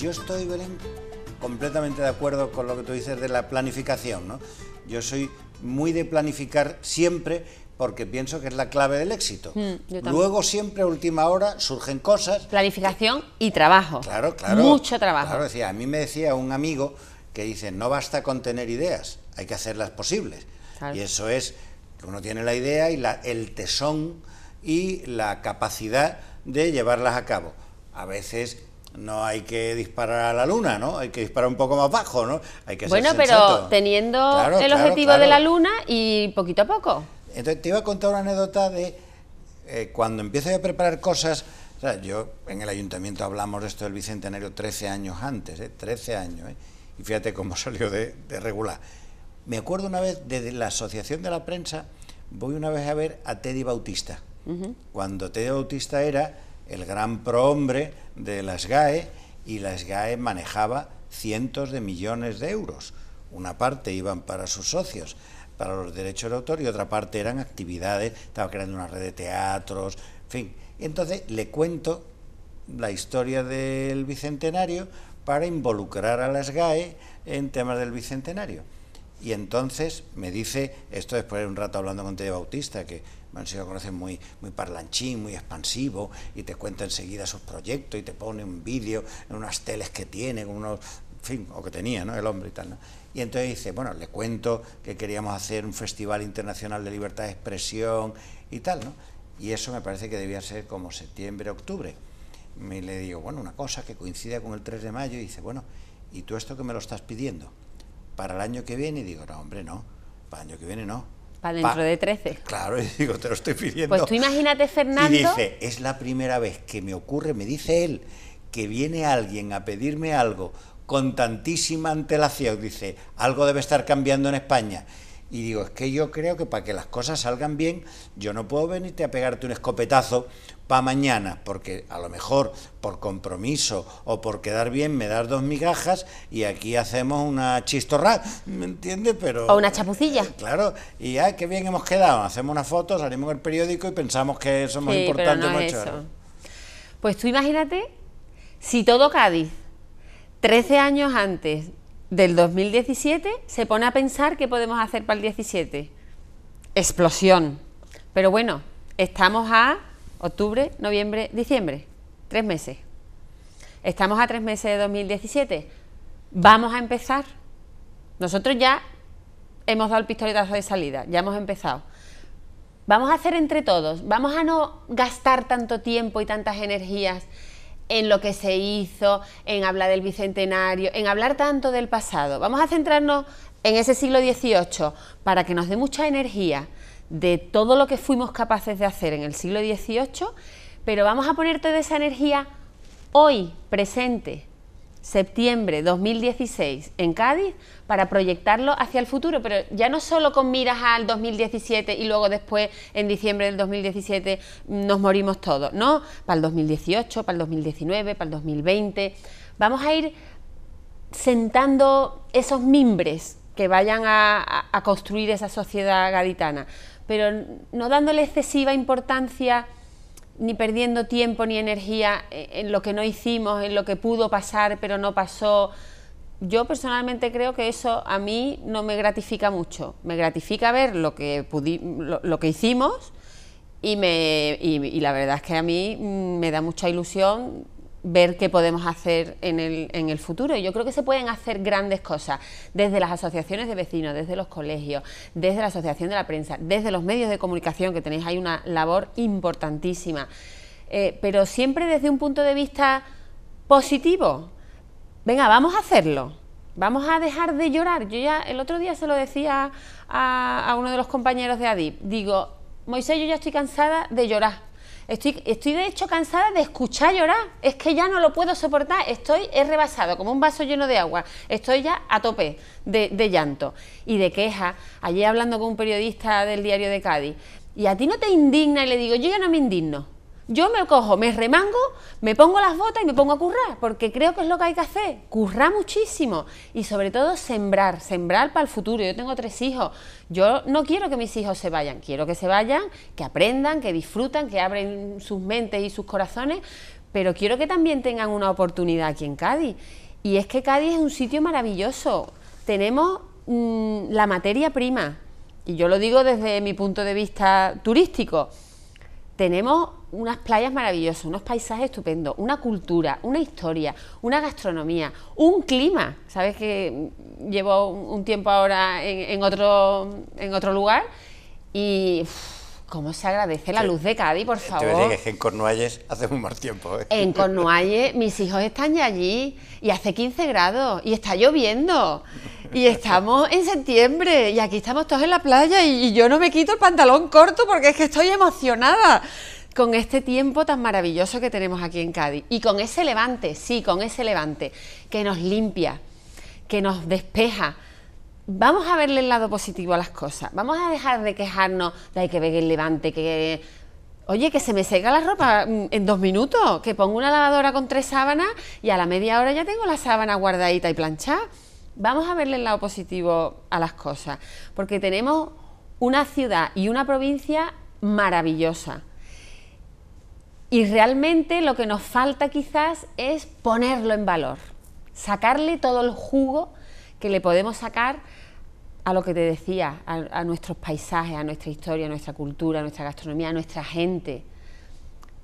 Yo estoy, completamente de acuerdo con lo que tú dices de la planificación. ¿no? Yo soy muy de planificar siempre porque pienso que es la clave del éxito. Mm, Luego siempre a última hora surgen cosas. Planificación y trabajo. Claro, claro. Mucho trabajo. Claro, decía, a mí me decía un amigo que dice, no basta con tener ideas, hay que hacerlas posibles. Y eso es que uno tiene la idea y la, el tesón y la capacidad de llevarlas a cabo. A veces no hay que disparar a la luna, ¿no? Hay que disparar un poco más bajo, ¿no? Hay que bueno, pero teniendo el objetivo de la luna y poquito a poco. Entonces te iba a contar una anécdota de eh, cuando empiezo a preparar cosas. yo en el ayuntamiento hablamos de esto del bicentenario 13 años antes, ¿eh? 13 años, ¿eh? y fíjate cómo salió de, regular. Me acuerdo una vez de la Asociación de la Prensa, voy una vez a ver a Teddy Bautista. Cuando Teddy Bautista era el gran prohombre de las GAE y las GAE manejaba cientos de millones de euros. Una parte iban para sus socios, para los derechos de autor, y otra parte eran actividades, estaba creando una red de teatros, en fin. Entonces le cuento la historia del Bicentenario para involucrar a las GAE en temas del Bicentenario. Y entonces me dice, esto después de un rato hablando con Teddy Bautista, que Mansilla sido muy, muy parlanchín, muy expansivo, y te cuenta enseguida sus proyectos y te pone un vídeo en unas teles que tiene, unos, en fin, o que tenía, ¿no? El hombre y tal, ¿no? Y entonces dice, bueno, le cuento que queríamos hacer un festival internacional de libertad de expresión y tal, ¿no? Y eso me parece que debía ser como septiembre, octubre. Y le digo, bueno, una cosa que coincida con el 3 de mayo, y dice, bueno, ¿y tú esto que me lo estás pidiendo? ¿Para el año que viene? Y digo, no, hombre, no, para el año que viene no, para dentro de 13. Claro, y digo, te lo estoy pidiendo. Pues tú imagínate, Fernando. Y dice, es la primera vez que me ocurre, me dice él, que viene alguien a pedirme algo con tantísima antelación. Dice, algo debe estar cambiando en España. Y digo, es que yo creo que para que las cosas salgan bien, yo no puedo venirte a pegarte un escopetazo para mañana, porque a lo mejor por compromiso o por quedar bien me das dos migajas y aquí hacemos una chistorra, ¿me entiendes? Pero, o una chapucilla. Eh, claro, y ya, qué bien hemos quedado, hacemos una foto, salimos en el periódico y pensamos que somos muy importante Pues tú imagínate si todo Cádiz, 13 años antes del 2017, se pone a pensar qué podemos hacer para el 17. Explosión. Pero bueno, estamos a octubre, noviembre, diciembre, tres meses. Estamos a tres meses de 2017. Vamos a empezar. Nosotros ya hemos dado el pistoletazo de salida, ya hemos empezado. Vamos a hacer entre todos, vamos a no gastar tanto tiempo y tantas energías en lo que se hizo, en hablar del bicentenario, en hablar tanto del pasado. Vamos a centrarnos en ese siglo XVIII para que nos dé mucha energía de todo lo que fuimos capaces de hacer en el siglo XVIII, pero vamos a poner toda esa energía hoy, presente, septiembre 2016, en Cádiz, para proyectarlo hacia el futuro, pero ya no solo con miras al 2017 y luego después, en diciembre del 2017, nos morimos todos, no, para el 2018, para el 2019, para el 2020, vamos a ir sentando esos mimbres que vayan a construir esa sociedad gaditana pero no dándole excesiva importancia ni perdiendo tiempo ni energía e, en lo que no hicimos, en lo que pudo pasar pero no pasó. Yo personalmente creo que eso a mí no me gratifica mucho. Me gratifica ver lo que, lo que hicimos y, me, y la verdad es que a mí mm, me da mucha ilusión ver qué podemos hacer en el, en el futuro. Y yo creo que se pueden hacer grandes cosas desde las asociaciones de vecinos, desde los colegios, desde la Asociación de la Prensa, desde los medios de comunicación, que tenéis ahí una labor importantísima, eh, pero siempre desde un punto de vista positivo. Venga, vamos a hacerlo. Vamos a dejar de llorar. Yo ya el otro día se lo decía a, a uno de los compañeros de ADIP. Digo, Moisés, yo ya estoy cansada de llorar Estoy, de hecho cansada de escuchar llorar. Es que ya no lo puedo soportar. Estoy he rebasado como un vaso lleno de agua. Estoy ya a tope de, de llanto y de queja. Ayer hablando con un periodista del diario de Cádiz. Y a ti no te indigna y le digo, yo ya no me indigno. Yo me cojo, me remango, me pongo las botas y me pongo a currar, porque creo que es lo que hay que hacer, currar muchísimo y sobre todo sembrar, sembrar para el futuro. Yo tengo tres hijos, yo no quiero que mis hijos se vayan, quiero que se vayan, que aprendan, que disfrutan, que abren sus mentes y sus corazones, pero quiero que también tengan una oportunidad aquí en Cádiz. Y es que Cádiz es un sitio maravilloso, tenemos mm, la materia prima, y yo lo digo desde mi punto de vista turístico, tenemos unas playas maravillosas, unos paisajes estupendos, una cultura, una historia, una gastronomía, un clima. Sabes que llevo un tiempo ahora en, otro, en otro lugar y cómo se agradece la luz de Cádiz, por favor. Te que en Cornualles hace un mal tiempo. ¿eh? En Cornualles mis hijos están ya allí y hace 15 grados y está lloviendo. Y estamos en septiembre y aquí estamos todos en la playa y yo no me quito el pantalón corto porque es que estoy emocionada con este tiempo tan maravilloso que tenemos aquí en Cádiz y con ese levante, sí, con ese levante que nos limpia, que nos despeja. Vamos a verle el lado positivo a las cosas. Vamos a dejar de quejarnos de hay que ver el levante, que oye, que se me seca la ropa mm, en dos minutos, que pongo una lavadora con tres sábanas y a la media hora ya tengo la sábana guardadita y planchada. Vamos a verle el lado positivo a las cosas, porque tenemos una ciudad y una provincia maravillosa. Y realmente lo que nos falta quizás es ponerlo en valor, sacarle todo el jugo que le podemos sacar a lo que te decía, a, nuestros paisajes, a nuestra historia, a nuestra cultura, a nuestra gastronomía, a nuestra gente.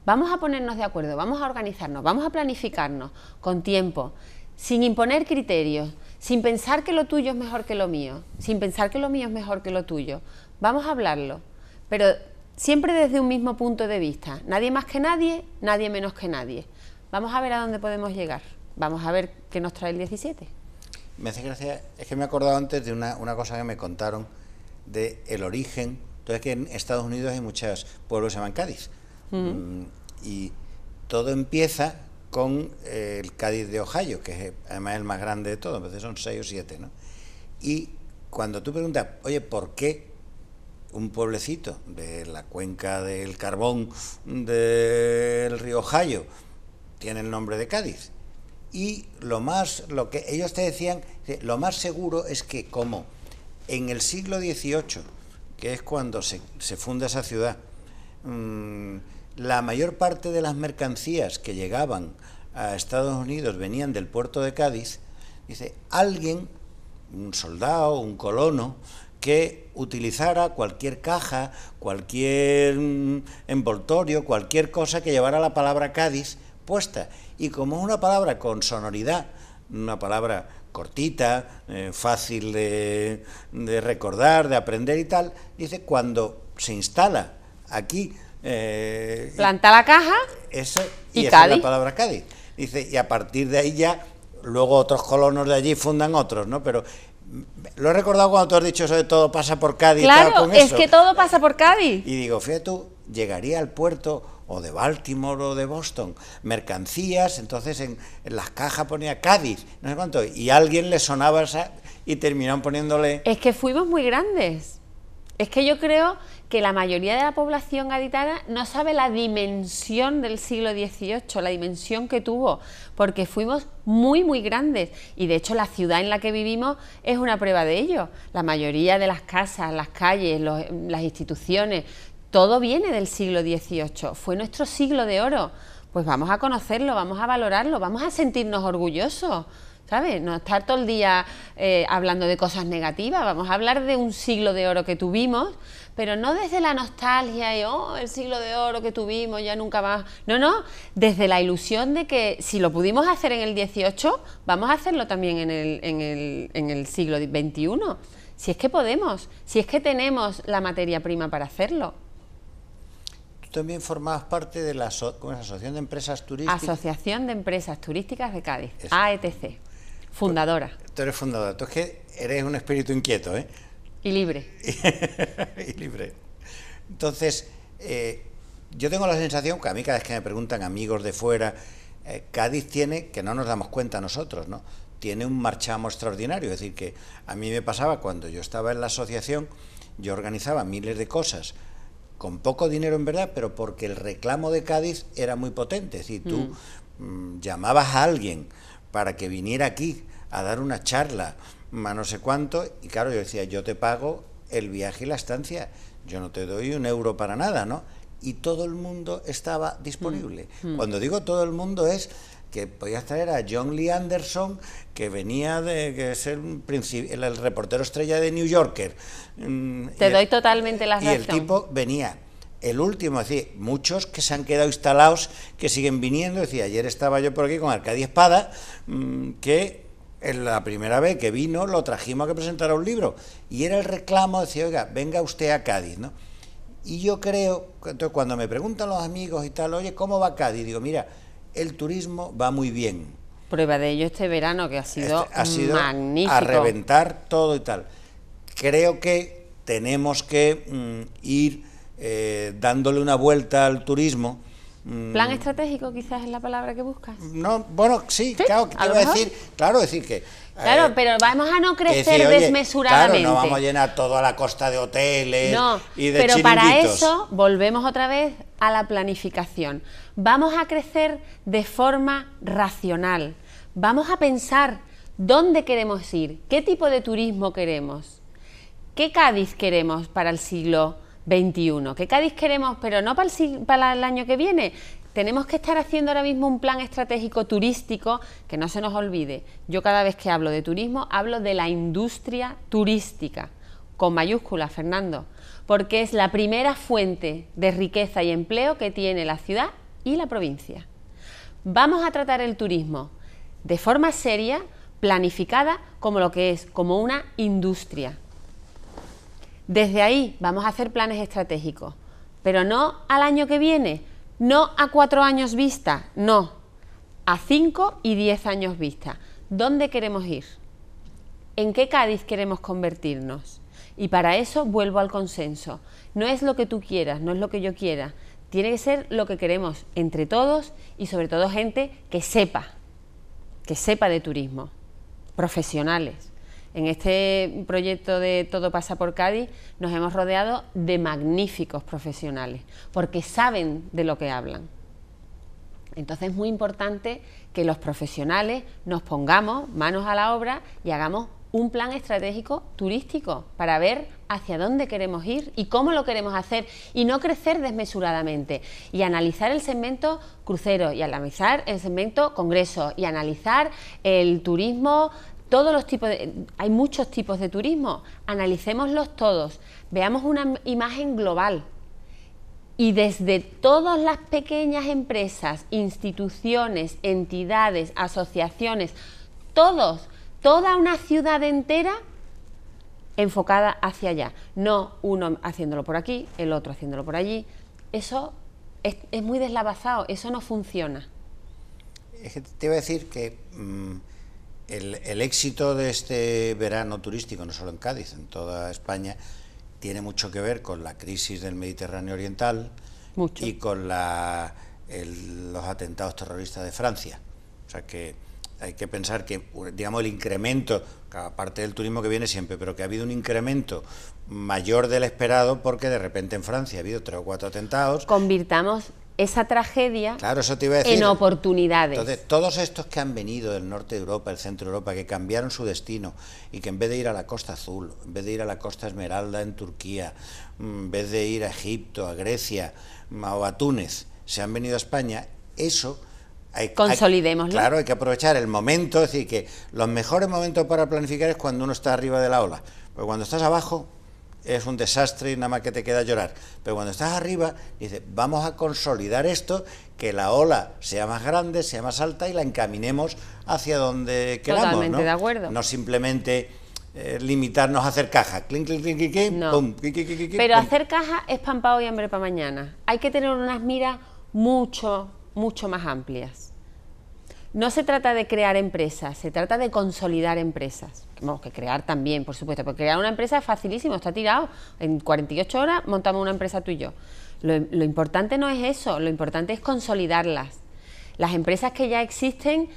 Vamos a ponernos de acuerdo, vamos a organizarnos, vamos a planificarnos con tiempo, sin imponer criterios, sin pensar que lo tuyo es mejor que lo mío, sin pensar que lo mío es mejor que lo tuyo. Vamos a hablarlo, pero Siempre desde un mismo punto de vista. Nadie más que nadie, nadie menos que nadie. Vamos a ver a dónde podemos llegar. Vamos a ver qué nos trae el 17. Me hace gracia, es que me he acordado antes de una, cosa que me contaron de el origen. Entonces, que en Estados Unidos hay muchos pueblos que se llaman Cádiz. Mm. Mm, y todo empieza con eh, el Cádiz de Ohio, que es además el más grande de todos, a veces son seis o siete, ¿no? Y cuando tú preguntas, oye, ¿por qué un pueblecito de la cuenca del carbón del río Jayo, tiene el nombre de Cádiz. Y lo más, lo que ellos te decían, lo más seguro es que como en el siglo XVIII, que es cuando se, funda esa ciudad, mm, la mayor parte de las mercancías que llegaban a Estados Unidos venían del puerto de Cádiz, dice, alguien, un soldado, un colono, que utilizara cualquier caja, cualquier mm, envoltorio, cualquier cosa que llevara la palabra Cádiz puesta. Y como es una palabra con sonoridad, una palabra cortita, eh, fácil de, recordar, de aprender y tal, dice cuando se instala aquí... Eh, Planta la caja y, la palabra Cádiz. Dice, y a partir de ahí ya luego otros colonos de allí fundan otros, ¿no? Pero lo he recordado cuando tú has dicho eso de todo pasa por Cádiz. Claro, es que todo pasa por Cádiz. Y digo, fíjate tú, llegaría al puerto o de Baltimore o de Boston, mercancías, entonces en, las cajas ponía Cádiz, no sé cuánto, y alguien le sonaba y terminaron poniéndole... Es que fuimos muy grandes. Es que yo creo que la mayoría de la población gaditana no sabe la dimensión del siglo XVIII, la dimensión que tuvo, porque fuimos muy, muy grandes y de hecho la ciudad en la que vivimos es una prueba de ello. La mayoría de las casas, las calles, las instituciones, todo viene del siglo XVIII, fue nuestro siglo de oro. Pues vamos a conocerlo, vamos a valorarlo, vamos a sentirnos orgullosos. ¿sabes? No estar todo el día eh, hablando de cosas negativas, vamos a hablar de un siglo de oro que tuvimos, pero no desde la nostalgia y, oh, el siglo de oro que tuvimos, ya nunca más. No, no, desde la ilusión de que si lo pudimos hacer en el 18, vamos a hacerlo también en el, en el, en el siglo XXI. Si es que podemos, si es que tenemos la materia prima para hacerlo Tú también formabas parte de la Asociación de Empresas Turísticas. Asociación de Empresas Turísticas de Cádiz, AETC. Fundadora. Tú eres fundadora. Tú es que eres un espíritu inquieto, ¿eh? Y libre. y libre. Entonces, eh, yo tengo la sensación que a mí cada vez que me preguntan amigos de fuera, eh, Cádiz tiene, que no nos damos cuenta nosotros, ¿no? Tiene un marchamo extraordinario. Es decir, que a mí me pasaba cuando yo estaba en la asociación, yo organizaba miles de cosas con poco dinero en verdad, pero porque el reclamo de Cádiz era muy potente. Es decir, tú mm. Mm, llamabas a alguien para que viniera aquí a dar una charla, no sé cuánto, y claro, yo decía, yo te pago el viaje y la estancia, yo no te doy un euro para nada, ¿no? Y todo el mundo estaba disponible. Mm, mm. Cuando digo todo el mundo es que podías traer a John Lee Anderson, que venía de que es el, el, reportero estrella de New Yorker. Mm, te doy totalmente las Y el tipo venía el último, es decir, muchos que se han quedado instalados, que siguen viniendo, decía ayer estaba yo por aquí con Arcadia Espada, mm, que en la primera vez que vino lo trajimos a que presentara un libro, y era el reclamo, decía, oiga, venga usted a Cádiz, ¿no? Y yo creo, cuando me preguntan los amigos y tal, oye, ¿cómo va Cádiz? Digo, mira, el turismo va muy bien. Prueba de ello este verano que ha este sido, ha sido magnífico. A reventar todo y tal. Creo que tenemos que mm, ir eh, dándole una vuelta al turismo. Mm, ¿Plan estratégico quizás es la palabra que buscas? No, bueno, sí, claro, quiero decir, claro, decir que... Claro, eh, pero vamos a no crecer desmesuradamente. no vamos a llenar toda la costa de hoteles y de pero para eso volvemos otra vez a la planificación. Vamos a crecer de forma racional. Vamos a pensar dónde queremos ir, qué tipo de turismo queremos, qué Cádiz queremos para el siglo 21. Que Cádiz queremos, pero no para el, año que viene, tenemos que estar haciendo ahora mismo un plan estratégico turístico que no se nos olvide. Yo cada vez que hablo de turismo hablo de la industria turística, con mayúsculas, Fernando, porque es la primera fuente de riqueza y empleo que tiene la ciudad y la provincia. Vamos a tratar el turismo de forma seria, planificada, como lo que es, como una industria desde ahí vamos a hacer planes estratégicos, pero no al año que viene, no a cuatro años vista, no, a cinco y diez años vista. ¿Dónde queremos ir? ¿En qué Cádiz queremos convertirnos? Y para eso vuelvo al consenso. No es lo que tú quieras, no es lo que yo quiera. Tiene que ser lo que queremos entre todos y sobre todo gente que sepa, que sepa de turismo, profesionales. En este proyecto de Todo pasa por Cádiz nos hemos rodeado de magníficos profesionales, porque saben de lo que hablan. Entonces es muy importante que los profesionales nos pongamos manos a la obra y hagamos un plan estratégico turístico para ver hacia dónde queremos ir y cómo lo queremos hacer y no crecer desmesuradamente y analizar el segmento crucero y analizar el segmento congreso y analizar el turismo todos los tipos, de, hay muchos tipos de turismo, analicémoslos todos, veamos una imagen global y desde todas las pequeñas empresas, instituciones, entidades, asociaciones, todos, toda una ciudad entera enfocada hacia allá, no uno haciéndolo por aquí, el otro haciéndolo por allí, eso es, muy deslavazado, eso no funciona. te iba a decir que... Mm, el, éxito de este verano turístico, no solo en Cádiz, en toda España, tiene mucho que ver con la crisis del Mediterráneo Oriental y con la, los atentados terroristas de Francia. O sea que hay que pensar que, digamos, el incremento, aparte del turismo que viene siempre, pero que ha habido un incremento mayor del esperado porque de repente en Francia ha habido tres o cuatro atentados. Convirtamos esa tragedia en oportunidades. Entonces, todos estos que han venido del norte de Europa, del centro de Europa, que cambiaron su destino y que en vez de ir a la costa azul, en vez de ir a la costa esmeralda en Turquía, mm, en vez de ir a Egipto, a Grecia mm, o a Túnez, se han venido a España, eso... Hay, Consolidémoslo. claro, hay que aprovechar el momento, es decir, que los mejores momentos para planificar es cuando uno está arriba de la ola, porque cuando estás abajo es un desastre y nada más que te queda llorar. Pero cuando estás arriba, dices, vamos a consolidar esto, que la ola sea más grande, sea más alta y la encaminemos hacia donde queramos. Totalmente ¿no? de acuerdo. No simplemente eh, limitarnos a hacer caja. Pero hacer caja es pan y hambre para mañana. Hay que tener unas miras mucho, mucho más amplias. No se trata de crear empresas, se trata de consolidar empresas. Tenemos que crear también, por supuesto, porque crear una empresa es facilísimo, está tirado. En 48 horas montamos una empresa tú y yo. lo importante no es eso, lo importante es consolidarlas. Las empresas que ya existen,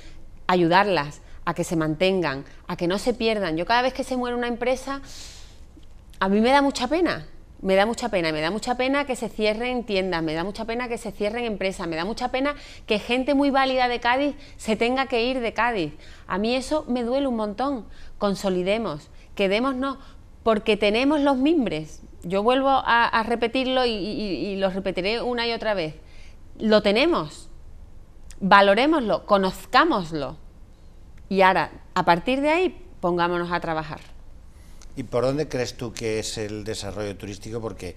ayudarlas a que se mantengan, a que no se pierdan. Yo cada vez que se muere una empresa, a mí me da mucha pena, me da mucha pena, me da mucha pena que se cierren tiendas, me da mucha pena que se cierren empresas, me da mucha pena que gente muy válida de Cádiz se tenga que ir de Cádiz. A mí eso me duele un montón. Consolidemos, quedémonos, porque tenemos los mimbres. Yo vuelvo a, repetirlo y, y lo repetiré una y otra vez. Lo tenemos, valorémoslo, conozcámoslo. Y ahora, a partir de ahí, pongámonos a trabajar. ¿Y por dónde crees tú que es el desarrollo turístico? Porque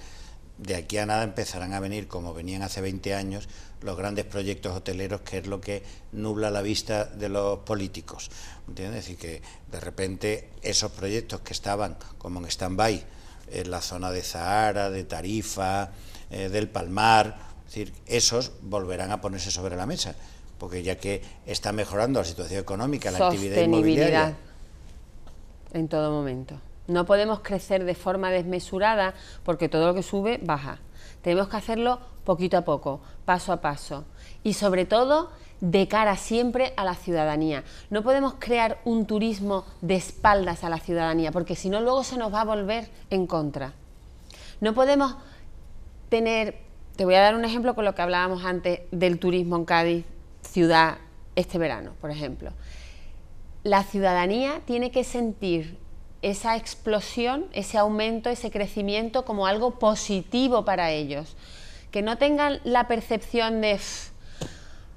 de aquí a nada empezarán a venir, como venían hace 20 años, los grandes proyectos hoteleros, que es lo que nubla la vista de los políticos. ¿Entiendes? Es decir, que de repente esos proyectos que estaban como en stand-by, en la zona de Zahara, de Tarifa, eh, del Palmar, decir, esos volverán a ponerse sobre la mesa, porque ya que está mejorando la situación económica, la actividad inmobiliaria. En todo momento. No podemos crecer de forma desmesurada porque todo lo que sube baja. Tenemos que hacerlo poquito a poco, paso a paso. Y sobre todo de cara siempre a la ciudadanía. No podemos crear un turismo de espaldas a la ciudadanía porque si no luego se nos va a volver en contra. No podemos tener, te voy a dar un ejemplo con lo que hablábamos antes del turismo en Cádiz, ciudad, este verano, por ejemplo. La ciudadanía tiene que sentir esa explosión, ese aumento, ese crecimiento como algo positivo para ellos. Que no tengan la percepción de...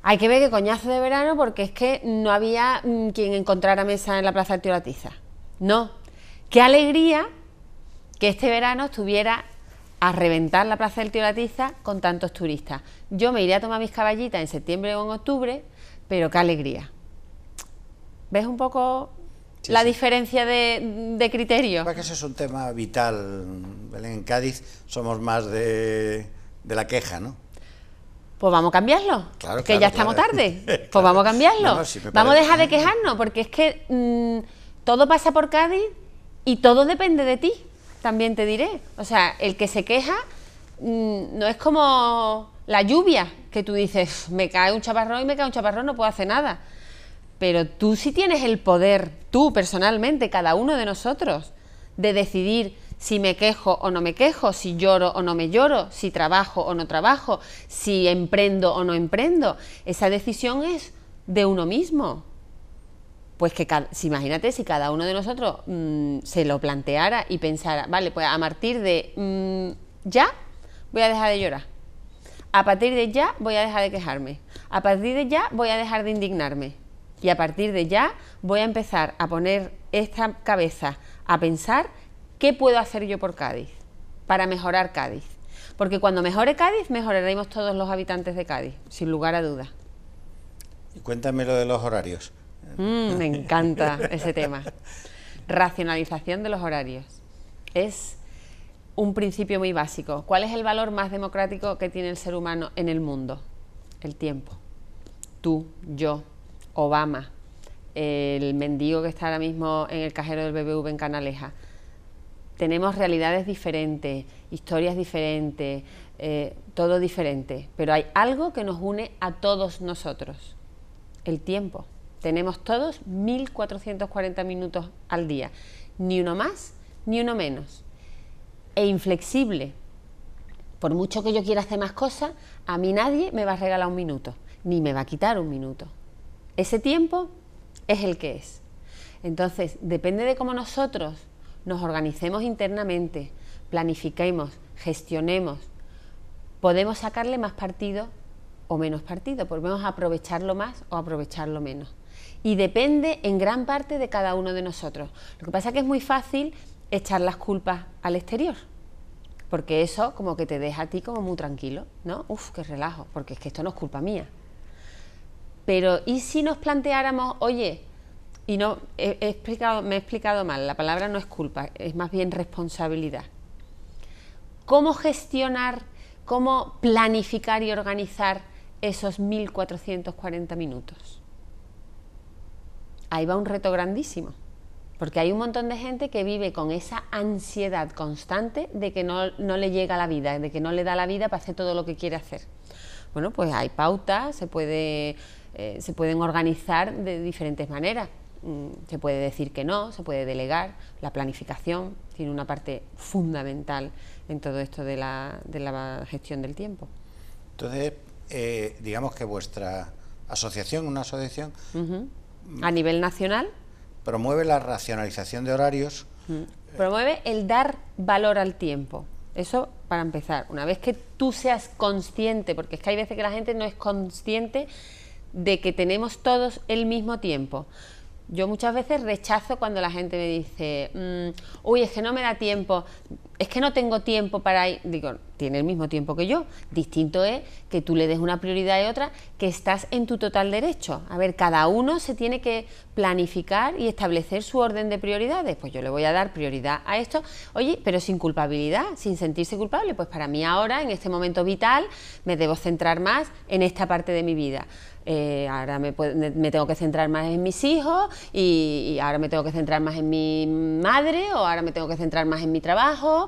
Hay que ver qué coñazo de verano porque es que no había mm, quien encontrara mesa en la Plaza del Latiza, No. Qué alegría que este verano estuviera a reventar la Plaza del Tío Latiza con tantos turistas. Yo me iré a tomar mis caballitas en septiembre o en octubre, pero qué alegría. ¿Ves un poco la diferencia de, de criterio. ...porque ese es un tema vital. En Cádiz somos más de, la queja, ¿no? Pues vamos a cambiarlo, que ya estamos tarde. Pues vamos a cambiarlo. vamos a dejar de quejarnos, porque es que mm, todo pasa por Cádiz y todo depende de ti, también te diré. O sea, el que se queja mm, no es como la lluvia, que tú dices, me cae un chaparrón y me cae un chaparrón, no puedo hacer nada. Pero tú sí tienes el poder, tú personalmente, cada uno de nosotros, de decidir si me quejo o no me quejo, si lloro o no me lloro, si trabajo o no trabajo, si emprendo o no emprendo. Esa decisión es de uno mismo. Pues que imagínate si cada uno de nosotros mm, se lo planteara y pensara, vale, pues a partir de mm, ya voy a dejar de llorar. A partir de ya voy a dejar de quejarme. A partir de ya voy a dejar de indignarme y a partir de ya voy a empezar a poner esta cabeza a pensar qué puedo hacer yo por Cádiz para mejorar Cádiz. Porque cuando mejore Cádiz, mejoraremos todos los habitantes de Cádiz, sin lugar a duda. Y cuéntame lo de los horarios. Mm, me encanta ese tema. Racionalización de los horarios. Es un principio muy básico. ¿Cuál es el valor más democrático que tiene el ser humano en el mundo? El tiempo. Tú, yo, Obama, el mendigo que está ahora mismo en el cajero del BBV en Canaleja. Tenemos realidades diferentes, historias diferentes, eh, todo diferente, pero hay algo que nos une a todos nosotros, el tiempo. Tenemos todos 1.440 minutos al día, ni uno más ni uno menos. E inflexible. Por mucho que yo quiera hacer más cosas, a mí nadie me va a regalar un minuto, ni me va a quitar un minuto ese tiempo es el que es. Entonces, depende de cómo nosotros nos organicemos internamente, planifiquemos, gestionemos, podemos sacarle más partido o menos partido, podemos aprovecharlo más o aprovecharlo menos. Y depende en gran parte de cada uno de nosotros. Lo que pasa es que es muy fácil echar las culpas al exterior, porque eso como que te deja a ti como muy tranquilo, ¿no? Uf, qué relajo, porque es que esto no es culpa mía, pero ¿y si nos planteáramos, oye, y no he, explicado, me he explicado mal, la palabra no es culpa, es más bien responsabilidad. ¿Cómo gestionar, cómo planificar y organizar esos 1440 minutos? Ahí va un reto grandísimo. Porque hay un montón de gente que vive con esa ansiedad constante de que no, no, le llega la vida, de que no le da la vida para hacer todo lo que quiere hacer. Bueno, pues hay pautas, se puede eh, se pueden organizar de diferentes maneras. Mm, se puede decir que no, se puede delegar. La planificación tiene una parte fundamental en todo esto de la, de la gestión del tiempo. Entonces, eh, digamos que vuestra asociación, una asociación... A nivel nacional. Promueve la racionalización de horarios. Mm. Promueve el dar valor al tiempo. Eso para empezar. Una vez que tú seas consciente, porque es que hay veces que la gente no es consciente de que tenemos todos el mismo tiempo. Yo muchas veces rechazo cuando la gente me dice, mm, uy, es que no me da tiempo es que no tengo tiempo para ir, digo, tiene el mismo tiempo que yo, distinto es que tú le des una prioridad y otra, que estás en tu total derecho. A ver, cada uno se tiene que planificar y establecer su orden de prioridades, pues yo le voy a dar prioridad a esto, oye, pero sin culpabilidad, sin sentirse culpable, pues para mí ahora, en este momento vital, me debo centrar más en esta parte de mi vida. Eh, ahora me, tengo que centrar más en mis hijos y ahora me tengo que centrar más en mi madre o ahora me tengo que centrar más en mi trabajo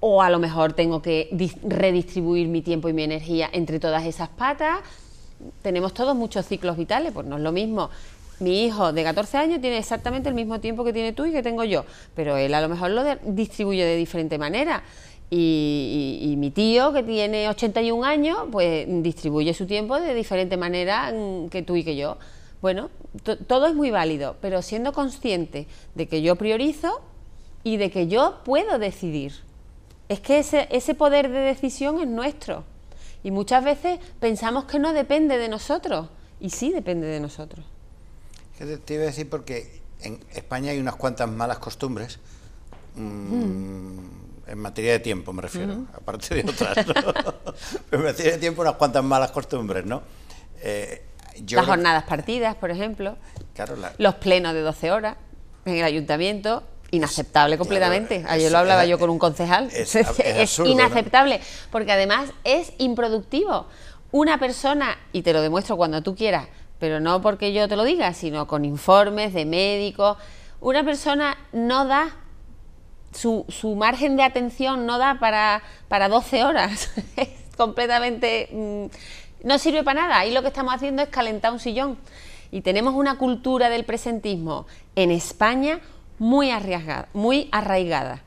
o a lo mejor tengo que redistribuir mi tiempo y mi energía entre todas esas patas. Tenemos todos muchos ciclos vitales, pues no es lo mismo. Mi hijo de 14 años tiene exactamente el mismo tiempo que tiene tú y que tengo yo, pero él a lo mejor lo distribuye de diferente manera. Y, y mi tío, que tiene 81 años, pues distribuye su tiempo de diferente manera mm, que tú y que yo. Bueno, todo es muy válido, pero siendo consciente de que yo priorizo, y de que yo puedo decidir. Es que ese, ese poder de decisión es nuestro. Y muchas veces pensamos que no depende de nosotros. Y sí depende de nosotros. Te, te iba a decir porque en España hay unas cuantas malas costumbres. Mm, mm. En materia de tiempo me refiero, mm. aparte de otras. en materia de tiempo unas cuantas malas costumbres, ¿no? Eh, Las jornadas partidas, por ejemplo. Los plenos de 12 horas en el ayuntamiento inaceptable completamente. Ayer ah, lo hablaba yo con un concejal. Es, inaceptable, porque además es improductivo. Una persona, y te lo demuestro cuando tú quieras, pero no porque yo te lo diga, sino con informes de médicos, una persona no da su, su margen de atención, no da para, para 12 horas. es completamente... Mm, no sirve para nada. Ahí lo que estamos haciendo es calentar un sillón. Y tenemos una cultura del presentismo en España muy arriesgada, muy arraigada.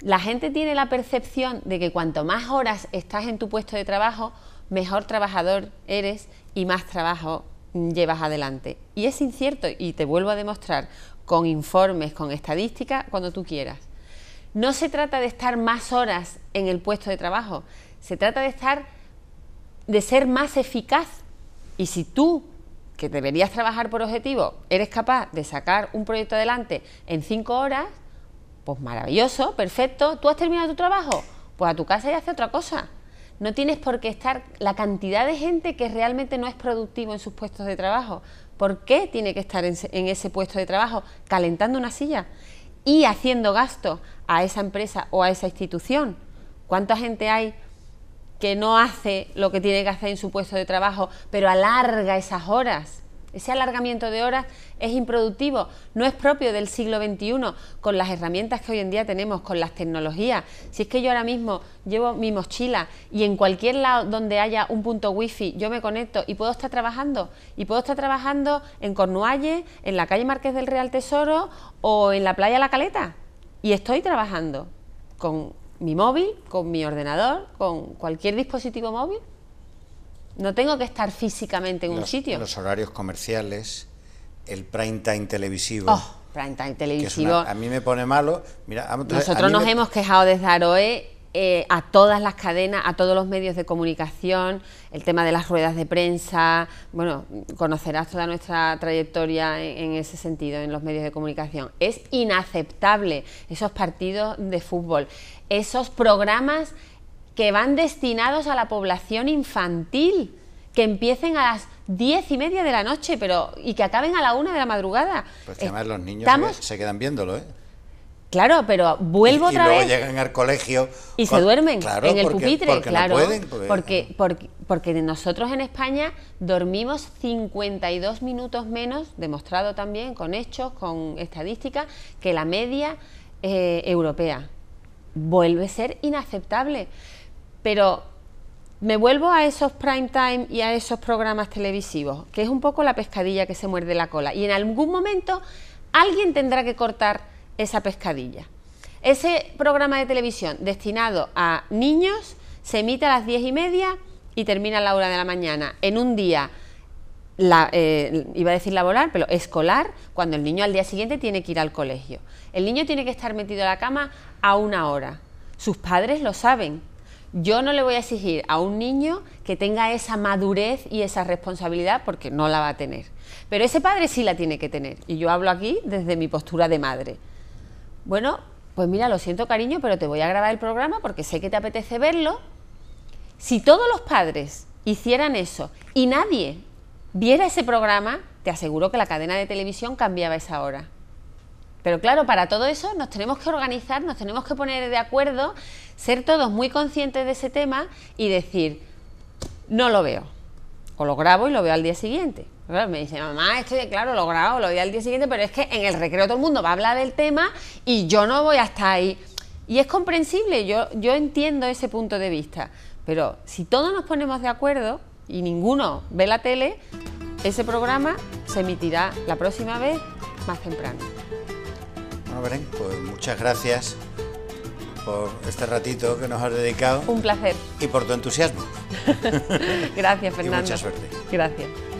La gente tiene la percepción de que cuanto más horas estás en tu puesto de trabajo, mejor trabajador eres y más trabajo llevas adelante. Y es incierto, y te vuelvo a demostrar con informes, con estadísticas, cuando tú quieras. No se trata de estar más horas en el puesto de trabajo, se trata de estar de ser más eficaz. Y si tú que deberías trabajar por objetivo, eres capaz de sacar un proyecto adelante en cinco horas, pues maravilloso, perfecto, tú has terminado tu trabajo, pues a tu casa y hace otra cosa. No tienes por qué estar la cantidad de gente que realmente no es productivo en sus puestos de trabajo. ¿Por qué tiene que estar en, en ese puesto de trabajo calentando una silla y haciendo gasto a esa empresa o a esa institución? ¿Cuánta gente hay que no hace lo que tiene que hacer en su puesto de trabajo, pero alarga esas horas. Ese alargamiento de horas es improductivo, no es propio del siglo XXI, con las herramientas que hoy en día tenemos, con las tecnologías. Si es que yo ahora mismo llevo mi mochila y en cualquier lado donde haya un punto wifi, yo me conecto y puedo estar trabajando. Y puedo estar trabajando en Cornualle, en la calle Marqués del Real Tesoro o en la playa La Caleta. Y estoy trabajando con mi móvil, con mi ordenador, con cualquier dispositivo móvil. No tengo que estar físicamente en un sitio. Los horarios comerciales, el prime time televisivo. Oh, prime time televisivo. a mí me pone malo. Mira, Nosotros nos hemos quejado desde Aroe eh, a todas las cadenas, a todos los medios de comunicación, el tema de las ruedas de prensa, bueno, conocerás toda nuestra trayectoria en, ese sentido, en los medios de comunicación. Es inaceptable esos partidos de fútbol, esos programas que van destinados a la población infantil, que empiecen a las diez y media de la noche pero y que acaben a la una de la madrugada. Pues que además los niños se quedan viéndolo, ¿eh? Claro, pero vuelvo otra vez... y luego llegan al colegio. Y se duermen claro, en el porque, pupitre, porque claro. pueden, porque, nosotros en España dormimos 52 minutos menos, demostrado también con hechos, con estadísticas, que la media eh, europea. Vuelve a ser inaceptable. Pero me vuelvo a esos prime time y a esos programas televisivos, que es un poco la pescadilla que se muerde la cola. Y en algún momento alguien tendrá que cortar esa pescadilla. Ese programa de televisión destinado a niños se emite a las diez y media y termina a la hora de la mañana, en un día, eh, iba a decir laboral, pero escolar, cuando el niño al día siguiente tiene que ir al colegio. El niño tiene que estar metido a la cama a una hora. Sus padres lo saben. Yo no le voy a exigir a un niño que tenga esa madurez y esa responsabilidad porque no la va a tener. Pero ese padre sí la tiene que tener. Y yo hablo aquí desde mi postura de madre bueno, pues mira, lo siento cariño, pero te voy a grabar el programa porque sé que te apetece verlo. Si todos los padres hicieran eso y nadie viera ese programa, te aseguro que la cadena de televisión cambiaba esa hora. Pero claro, para todo eso nos tenemos que organizar, nos tenemos que poner de acuerdo, ser todos muy conscientes de ese tema y decir, no lo veo. O lo grabo y lo veo al día siguiente. Me dice, mamá, esto ya claro, logrado, lo voy al día siguiente, pero es que en el recreo todo el mundo va a hablar del tema y yo no voy a estar ahí. Y es comprensible, yo, yo entiendo ese punto de vista, pero si todos nos ponemos de acuerdo y ninguno ve la tele, ese programa se emitirá la próxima vez más temprano. Bueno, Beren, pues muchas gracias por este ratito que nos has dedicado. Un placer. Y por tu entusiasmo. gracias, Fernando. mucha suerte. Gracias.